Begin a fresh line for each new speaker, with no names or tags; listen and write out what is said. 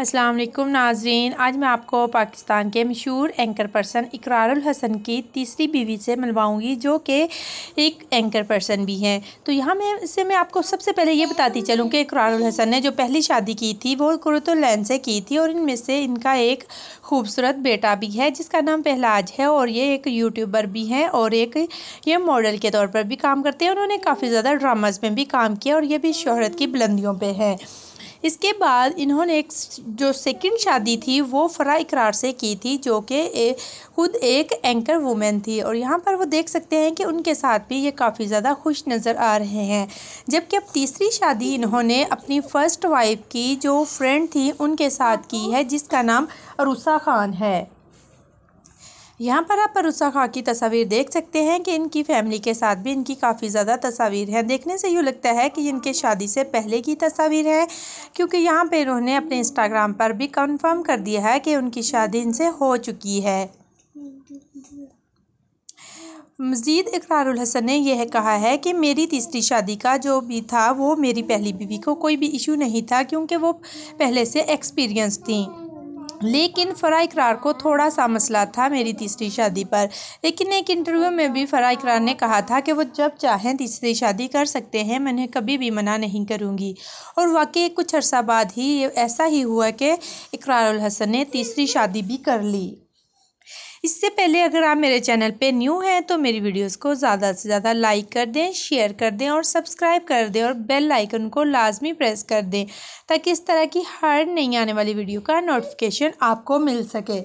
असलम नाजरीन आज मैं आपको पाकिस्तान के मशहूर एंकर पर्सन इकरारुल हसन की तीसरी बीवी से मिलवाऊंगी जो कि एक एंकर पर्सन भी हैं तो यहाँ मैं इससे मैं आपको सबसे पहले ये बताती चलूँ कि इकरारुल हसन ने जो पहली शादी की थी वो कुरतुलैन से की थी और इनमें से इनका एक खूबसूरत बेटा भी है जिसका नाम पहलाज है और ये एक यूट्यूबर भी हैं और एक ये मॉडल के तौर पर भी काम करते हैं उन्होंने काफ़ी ज़्यादा ड्रामाज में भी काम किया और ये भी शहरत की बुलंदियों पर हैं इसके बाद इन्होंने एक जो सेकंड शादी थी वो फ़रा इकरार से की थी जो कि खुद एक एंकर वूमेन थी और यहाँ पर वो देख सकते हैं कि उनके साथ भी ये काफ़ी ज़्यादा खुश नज़र आ रहे हैं जबकि अब तीसरी शादी इन्होंने अपनी फ़र्स्ट वाइफ की जो फ्रेंड थी उनके साथ की है जिसका नाम अरूसा ख़ान है यहाँ पर आप परुसा खां की तस्वीर देख सकते हैं कि इनकी फैमिली के साथ भी इनकी काफ़ी ज़्यादा तस्वीर हैं देखने से यूँ लगता है कि इनके शादी से पहले की तस्वीर है क्योंकि यहाँ पर इन्होंने अपने इंस्टाग्राम पर भी कन्फर्म कर दिया है कि उनकी शादी इनसे हो चुकी है मजीद इकरारुल हसन ने यह कहा है कि मेरी तीसरी शादी का जो भी था वो मेरी पहली बीवी को कोई भी इशू नहीं था क्योंकि वो पहले से एक्सपीरियंस थी लेकिन फ़रा इकरार को थोड़ा सा मसला था मेरी तीसरी शादी पर लेकिन एक इंटरव्यू में भी फ़रा इकरार ने कहा था कि वो जब चाहें तीसरी शादी कर सकते हैं मैंने कभी भी मना नहीं करूँगी और वाकई कुछ अर्सा बाद ही ऐसा ही हुआ कि इकरार हसन ने तीसरी शादी भी कर ली इससे पहले अगर आप मेरे चैनल पे न्यू हैं तो मेरी वीडियोस को ज़्यादा से ज़्यादा लाइक कर दें शेयर कर दें और सब्सक्राइब कर दें और बेल आइकन को लाजमी प्रेस कर दें ताकि इस तरह की हर नई आने वाली वीडियो का नोटिफिकेशन आपको मिल सके